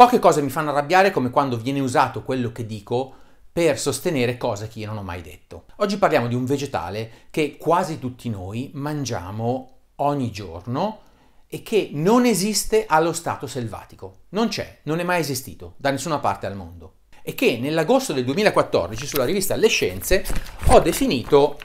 Poche cose mi fanno arrabbiare come quando viene usato quello che dico per sostenere cose che io non ho mai detto. Oggi parliamo di un vegetale che quasi tutti noi mangiamo ogni giorno e che non esiste allo stato selvatico. Non c'è, non è mai esistito da nessuna parte al mondo. E che nell'agosto del 2014 sulla rivista Le Scienze ho definito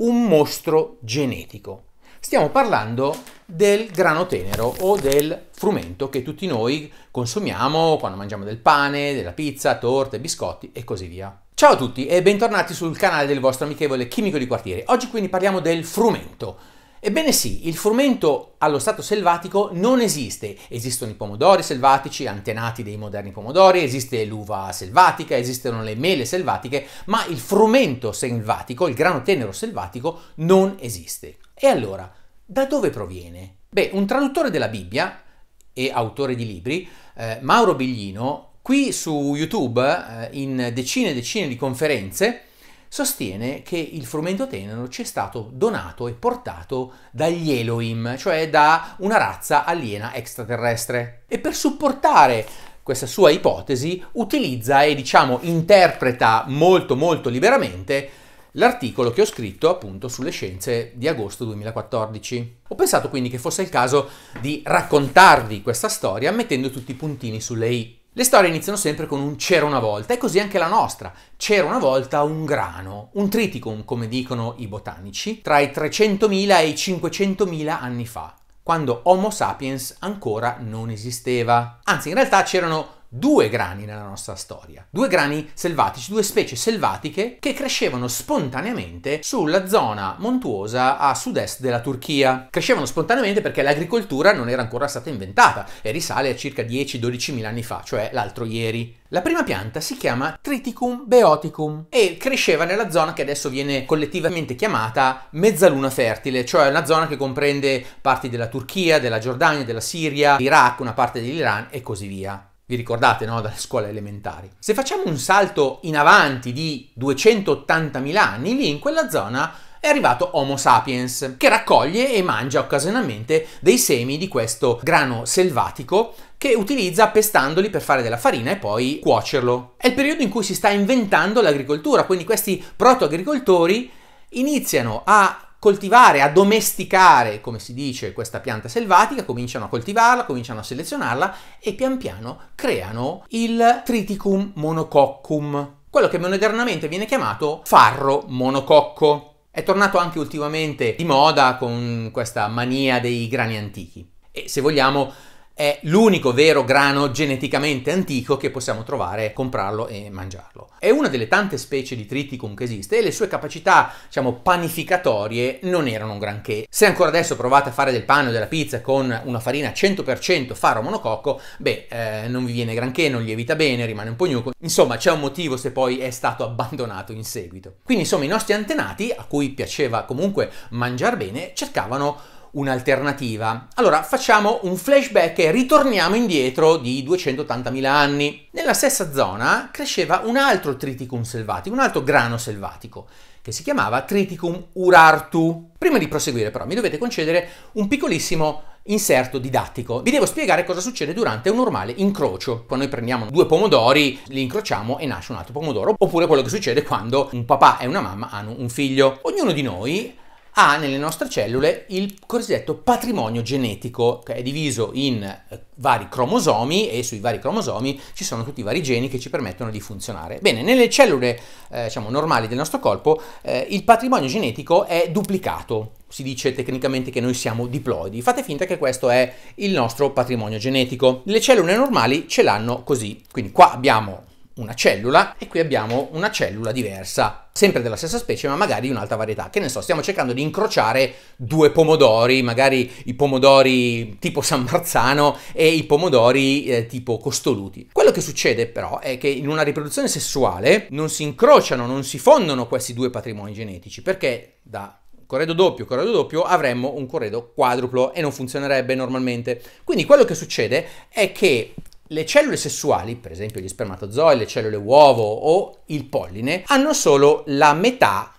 un mostro genetico. Stiamo parlando del grano tenero o del frumento che tutti noi consumiamo quando mangiamo del pane, della pizza, torte, biscotti e così via. Ciao a tutti e bentornati sul canale del vostro amichevole chimico di quartiere. Oggi quindi parliamo del frumento. Ebbene sì, il frumento allo stato selvatico non esiste. Esistono i pomodori selvatici, antenati dei moderni pomodori, esiste l'uva selvatica, esistono le mele selvatiche, ma il frumento selvatico, il grano tenero selvatico, non esiste. E allora, da dove proviene? Beh, un traduttore della Bibbia e autore di libri, eh, Mauro Biglino, qui su YouTube, eh, in decine e decine di conferenze, sostiene che il frumento tenero ci è stato donato e portato dagli Elohim, cioè da una razza aliena extraterrestre. E per supportare questa sua ipotesi utilizza e diciamo interpreta molto molto liberamente l'articolo che ho scritto appunto sulle scienze di agosto 2014. Ho pensato quindi che fosse il caso di raccontarvi questa storia mettendo tutti i puntini sulle i. Le storie iniziano sempre con un c'era una volta e così anche la nostra. C'era una volta un grano, un triticum come dicono i botanici, tra i 300.000 e i 500.000 anni fa, quando Homo sapiens ancora non esisteva. Anzi, in realtà c'erano due grani nella nostra storia, due grani selvatici, due specie selvatiche che crescevano spontaneamente sulla zona montuosa a sud-est della Turchia. Crescevano spontaneamente perché l'agricoltura non era ancora stata inventata e risale a circa 10-12 mila anni fa, cioè l'altro ieri. La prima pianta si chiama Triticum beoticum e cresceva nella zona che adesso viene collettivamente chiamata mezzaluna fertile, cioè una zona che comprende parti della Turchia, della Giordania, della Siria, l'Iraq, una parte dell'Iran e così via. Vi ricordate, no? Dalle scuole elementari. Se facciamo un salto in avanti di 280.000 anni, lì in quella zona è arrivato Homo sapiens, che raccoglie e mangia occasionalmente dei semi di questo grano selvatico che utilizza pestandoli per fare della farina e poi cuocerlo. È il periodo in cui si sta inventando l'agricoltura, quindi questi protoagricoltori iniziano a coltivare, a domesticare, come si dice, questa pianta selvatica, cominciano a coltivarla, cominciano a selezionarla e pian piano creano il Triticum monococcum, quello che modernamente viene chiamato farro monococco. È tornato anche ultimamente di moda con questa mania dei grani antichi. E se vogliamo è l'unico vero grano geneticamente antico che possiamo trovare, comprarlo e mangiarlo. È una delle tante specie di triticum che esiste e le sue capacità, diciamo, panificatorie non erano un granché. Se ancora adesso provate a fare del pane o della pizza con una farina 100% faro monococco, beh, eh, non vi viene granché, non lievita bene, rimane un po' gnuco. Insomma, c'è un motivo se poi è stato abbandonato in seguito. Quindi, insomma, i nostri antenati, a cui piaceva comunque mangiare bene, cercavano un'alternativa. Allora facciamo un flashback e ritorniamo indietro di 280.000 anni. Nella stessa zona cresceva un altro triticum selvatico, un altro grano selvatico, che si chiamava Triticum urartu. Prima di proseguire però mi dovete concedere un piccolissimo inserto didattico. Vi devo spiegare cosa succede durante un normale incrocio. Quando noi prendiamo due pomodori, li incrociamo e nasce un altro pomodoro, oppure quello che succede quando un papà e una mamma hanno un figlio. Ognuno di noi ha nelle nostre cellule il cosiddetto patrimonio genetico, che è diviso in eh, vari cromosomi e sui vari cromosomi ci sono tutti i vari geni che ci permettono di funzionare. Bene, nelle cellule eh, diciamo, normali del nostro corpo eh, il patrimonio genetico è duplicato, si dice tecnicamente che noi siamo diploidi. Fate finta che questo è il nostro patrimonio genetico. Le cellule normali ce l'hanno così. Quindi qua abbiamo una cellula e qui abbiamo una cellula diversa, sempre della stessa specie ma magari di un'altra varietà. Che ne so, stiamo cercando di incrociare due pomodori, magari i pomodori tipo San Marzano e i pomodori eh, tipo Costoluti. Quello che succede però è che in una riproduzione sessuale non si incrociano, non si fondono questi due patrimoni genetici perché da corredo doppio, corredo doppio, avremmo un corredo quadruplo e non funzionerebbe normalmente. Quindi quello che succede è che le cellule sessuali, per esempio gli spermatozoi, le cellule uovo o il polline, hanno solo la metà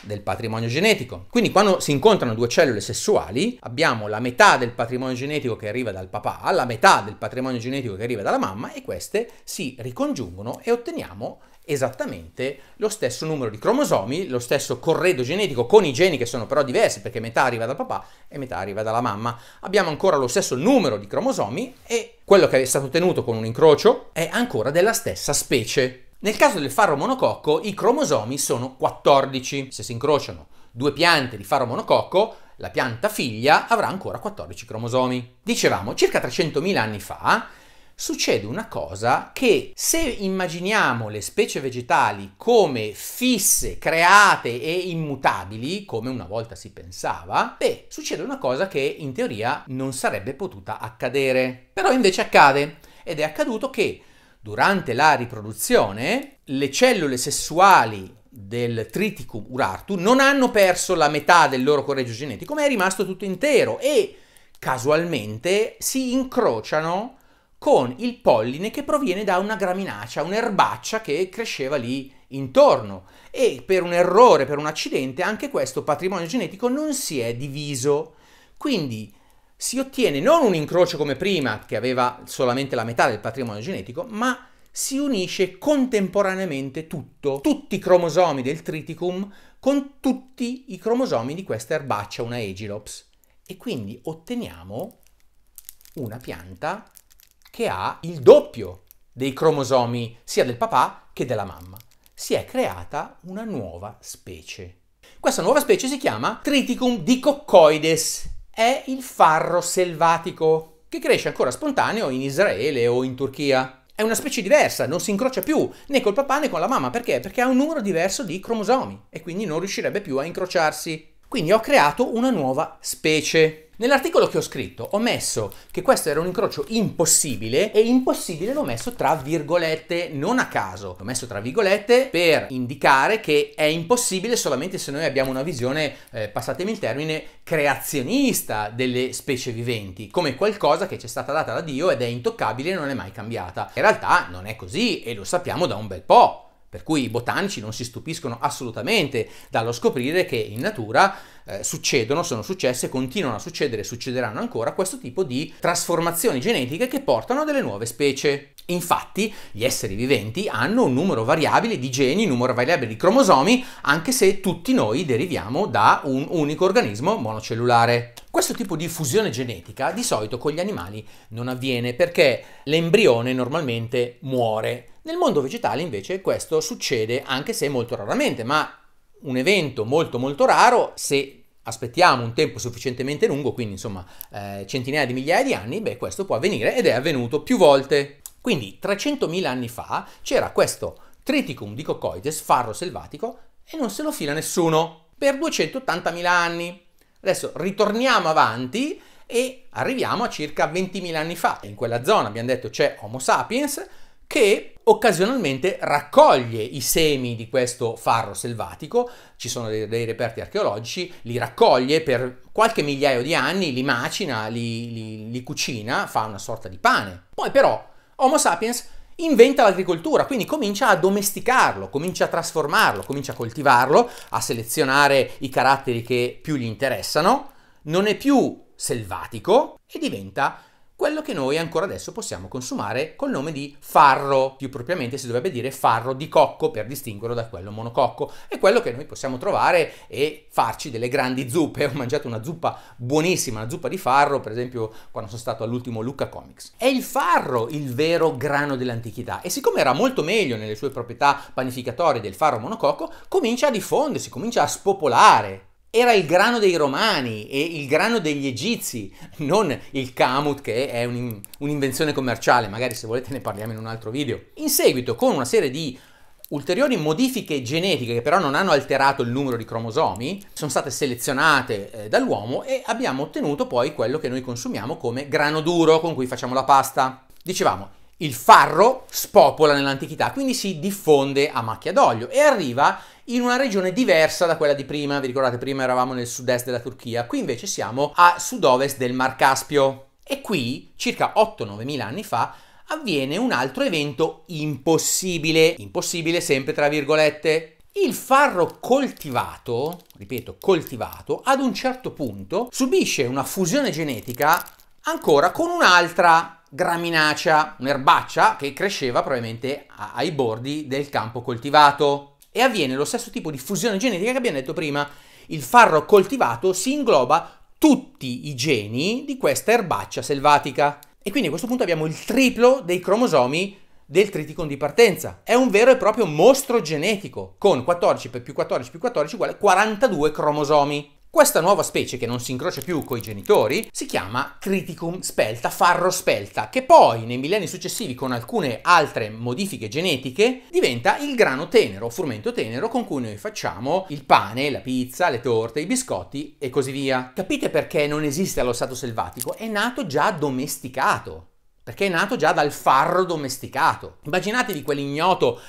del patrimonio genetico. Quindi quando si incontrano due cellule sessuali, abbiamo la metà del patrimonio genetico che arriva dal papà, la metà del patrimonio genetico che arriva dalla mamma e queste si ricongiungono e otteniamo esattamente lo stesso numero di cromosomi, lo stesso corredo genetico, con i geni che sono però diversi perché metà arriva da papà e metà arriva dalla mamma. Abbiamo ancora lo stesso numero di cromosomi e quello che è stato ottenuto con un incrocio è ancora della stessa specie. Nel caso del farro monococco i cromosomi sono 14. Se si incrociano due piante di farro monococco, la pianta figlia avrà ancora 14 cromosomi. Dicevamo, circa 300.000 anni fa, succede una cosa che se immaginiamo le specie vegetali come fisse, create e immutabili, come una volta si pensava, beh, succede una cosa che in teoria non sarebbe potuta accadere. Però invece accade ed è accaduto che durante la riproduzione le cellule sessuali del Triticum urartu non hanno perso la metà del loro correggio genetico, ma è rimasto tutto intero e casualmente si incrociano con il polline che proviene da una graminacea, un'erbaccia che cresceva lì intorno e per un errore, per un accidente, anche questo patrimonio genetico non si è diviso. Quindi si ottiene non un incrocio come prima, che aveva solamente la metà del patrimonio genetico, ma si unisce contemporaneamente tutto, tutti i cromosomi del triticum con tutti i cromosomi di questa erbaccia, una Aegilops. E quindi otteniamo una pianta che ha il doppio dei cromosomi sia del papà che della mamma. Si è creata una nuova specie. Questa nuova specie si chiama Triticum dicoccoides. È il farro selvatico che cresce ancora spontaneo in Israele o in Turchia. È una specie diversa, non si incrocia più né col papà né con la mamma, perché? Perché ha un numero diverso di cromosomi e quindi non riuscirebbe più a incrociarsi. Quindi ho creato una nuova specie. Nell'articolo che ho scritto ho messo che questo era un incrocio impossibile e impossibile l'ho messo tra virgolette, non a caso. L'ho messo tra virgolette per indicare che è impossibile solamente se noi abbiamo una visione, eh, passatemi il termine, creazionista delle specie viventi, come qualcosa che ci è stata data da Dio ed è intoccabile e non è mai cambiata. In realtà non è così e lo sappiamo da un bel po'. Per cui i botanici non si stupiscono assolutamente dallo scoprire che in natura eh, succedono, sono successe, continuano a succedere, e succederanno ancora questo tipo di trasformazioni genetiche che portano a delle nuove specie. Infatti gli esseri viventi hanno un numero variabile di geni, un numero variabile di cromosomi, anche se tutti noi deriviamo da un unico organismo monocellulare. Questo tipo di fusione genetica di solito con gli animali non avviene perché l'embrione normalmente muore nel mondo vegetale invece questo succede anche se molto raramente, ma un evento molto molto raro, se aspettiamo un tempo sufficientemente lungo, quindi insomma eh, centinaia di migliaia di anni, beh questo può avvenire ed è avvenuto più volte. Quindi 300.000 anni fa c'era questo triticum di coccoides, farro selvatico, e non se lo fila nessuno per 280.000 anni. Adesso ritorniamo avanti e arriviamo a circa 20.000 anni fa. In quella zona abbiamo detto c'è Homo sapiens, che occasionalmente raccoglie i semi di questo farro selvatico, ci sono dei, dei reperti archeologici, li raccoglie per qualche migliaio di anni, li macina, li, li, li cucina, fa una sorta di pane. Poi però Homo sapiens inventa l'agricoltura, quindi comincia a domesticarlo, comincia a trasformarlo, comincia a coltivarlo, a selezionare i caratteri che più gli interessano, non è più selvatico e diventa quello che noi ancora adesso possiamo consumare col nome di farro, più propriamente si dovrebbe dire farro di cocco per distinguerlo da quello monococco, è quello che noi possiamo trovare e farci delle grandi zuppe, ho mangiato una zuppa buonissima, una zuppa di farro, per esempio quando sono stato all'ultimo Lucca Comics. È il farro il vero grano dell'antichità e siccome era molto meglio nelle sue proprietà panificatorie del farro monococco, comincia a diffondersi, comincia a spopolare era il grano dei romani e il grano degli egizi, non il camut che è un, un'invenzione commerciale, magari se volete ne parliamo in un altro video. In seguito, con una serie di ulteriori modifiche genetiche che però non hanno alterato il numero di cromosomi, sono state selezionate eh, dall'uomo e abbiamo ottenuto poi quello che noi consumiamo come grano duro con cui facciamo la pasta. Dicevamo, il farro spopola nell'antichità, quindi si diffonde a macchia d'olio e arriva in una regione diversa da quella di prima. Vi ricordate, prima eravamo nel sud-est della Turchia, qui invece siamo a sud-ovest del Mar Caspio. E qui, circa 8-9 mila anni fa, avviene un altro evento impossibile, impossibile sempre tra virgolette, il farro coltivato, ripeto, coltivato, ad un certo punto subisce una fusione genetica ancora con un'altra graminacea, un'erbaccia che cresceva probabilmente ai bordi del campo coltivato e avviene lo stesso tipo di fusione genetica che abbiamo detto prima. Il farro coltivato si ingloba tutti i geni di questa erbaccia selvatica. E quindi a questo punto abbiamo il triplo dei cromosomi del triticon di partenza. È un vero e proprio mostro genetico, con 14 più 14 più 14 uguale 42 cromosomi. Questa nuova specie che non si incrocia più coi genitori si chiama Criticum spelta, farro spelta, che poi nei millenni successivi con alcune altre modifiche genetiche diventa il grano tenero, frumento tenero con cui noi facciamo il pane, la pizza, le torte, i biscotti e così via. Capite perché non esiste allo stato selvatico? È nato già domesticato, perché è nato già dal farro domesticato. Immaginatevi quell'ignoto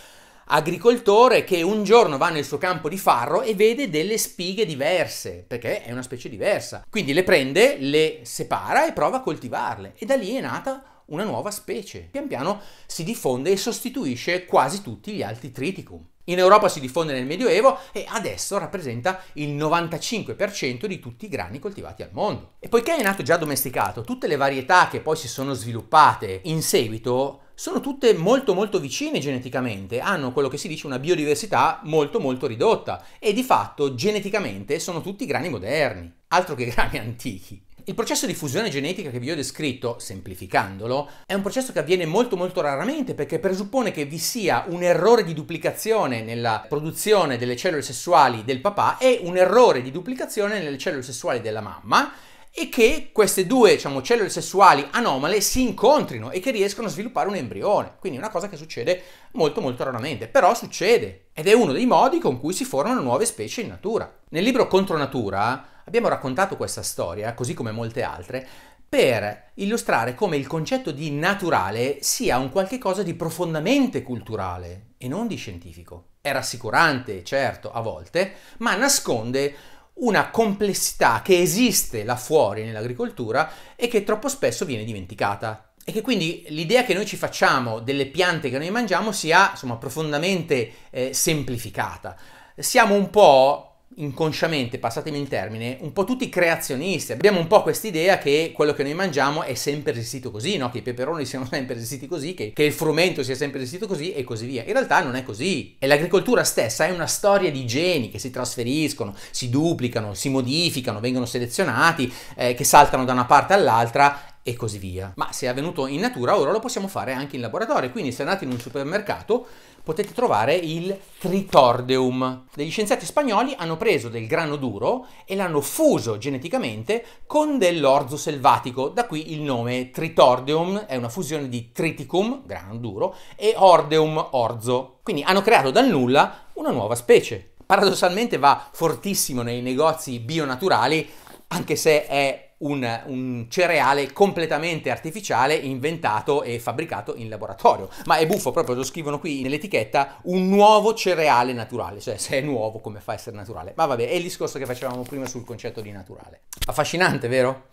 agricoltore che un giorno va nel suo campo di farro e vede delle spighe diverse, perché è una specie diversa. Quindi le prende, le separa e prova a coltivarle. E da lì è nata una nuova specie. Pian piano si diffonde e sostituisce quasi tutti gli altri triticum. In Europa si diffonde nel Medioevo e adesso rappresenta il 95% di tutti i grani coltivati al mondo. E poiché è nato già domesticato, tutte le varietà che poi si sono sviluppate in seguito sono tutte molto molto vicine geneticamente, hanno quello che si dice una biodiversità molto molto ridotta e di fatto geneticamente sono tutti grani moderni, altro che grani antichi. Il processo di fusione genetica che vi ho descritto, semplificandolo, è un processo che avviene molto molto raramente perché presuppone che vi sia un errore di duplicazione nella produzione delle cellule sessuali del papà e un errore di duplicazione nelle cellule sessuali della mamma e che queste due diciamo, cellule sessuali anomale si incontrino e che riescono a sviluppare un embrione. Quindi è una cosa che succede molto molto raramente, però succede ed è uno dei modi con cui si formano nuove specie in natura. Nel libro Contro Natura abbiamo raccontato questa storia, così come molte altre, per illustrare come il concetto di naturale sia un qualche cosa di profondamente culturale e non di scientifico. È rassicurante, certo, a volte, ma nasconde una complessità che esiste là fuori nell'agricoltura e che troppo spesso viene dimenticata. E che quindi l'idea che noi ci facciamo delle piante che noi mangiamo sia insomma, profondamente eh, semplificata. Siamo un po' inconsciamente, passatemi il termine, un po' tutti creazionisti. Abbiamo un po' quest'idea che quello che noi mangiamo è sempre esistito così, no? Che i peperoni siano sempre esistiti così, che, che, il frumento sia sempre esistito così e così via. In realtà non è così. E l'agricoltura stessa è una storia di geni che si trasferiscono, si duplicano, si modificano, vengono selezionati, eh, che saltano da una parte all'altra e così via. Ma se è avvenuto in natura, ora lo possiamo fare anche in laboratorio. Quindi se andate in un supermercato potete trovare il Tritordeum. Degli scienziati spagnoli hanno preso del grano duro e l'hanno fuso geneticamente con dell'orzo selvatico, da qui il nome Tritordeum, è una fusione di triticum, grano duro, e ordeum, orzo. Quindi hanno creato dal nulla una nuova specie. Paradossalmente va fortissimo nei negozi bionaturali, anche se è un, un, cereale completamente artificiale, inventato e fabbricato in laboratorio. Ma è buffo, proprio lo scrivono qui nell'etichetta, un nuovo cereale naturale. Cioè, se è nuovo, come fa a essere naturale? Ma vabbè, è il discorso che facevamo prima sul concetto di naturale. Affascinante, vero?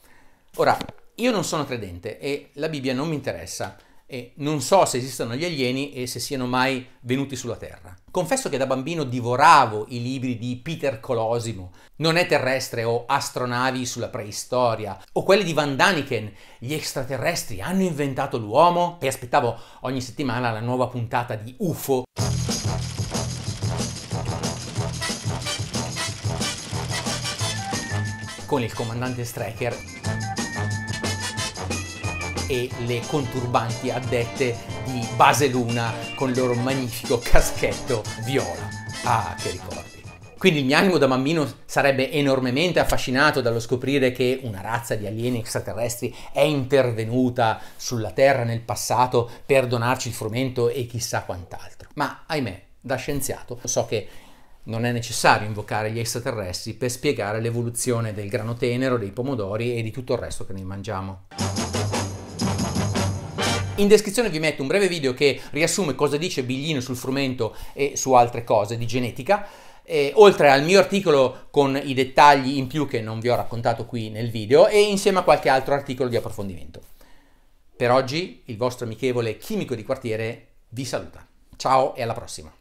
Ora, io non sono credente e la Bibbia non mi interessa e non so se esistano gli alieni e se siano mai venuti sulla Terra. Confesso che da bambino divoravo i libri di Peter Colosimo, Non è terrestre o Astronavi sulla preistoria, o quelli di Van Daniken, Gli extraterrestri hanno inventato l'uomo, e aspettavo ogni settimana la nuova puntata di UFO. con il comandante Strecker e le conturbanti addette di Base Luna con il loro magnifico caschetto viola. Ah, che ricordi! Quindi il mio animo da bambino sarebbe enormemente affascinato dallo scoprire che una razza di alieni extraterrestri è intervenuta sulla Terra nel passato per donarci il frumento e chissà quant'altro. Ma ahimè, da scienziato so che non è necessario invocare gli extraterrestri per spiegare l'evoluzione del grano tenero, dei pomodori e di tutto il resto che noi mangiamo. In descrizione vi metto un breve video che riassume cosa dice Biglino sul frumento e su altre cose di genetica. E, oltre al mio articolo con i dettagli in più che non vi ho raccontato qui nel video e insieme a qualche altro articolo di approfondimento. Per oggi il vostro amichevole chimico di quartiere vi saluta. Ciao e alla prossima!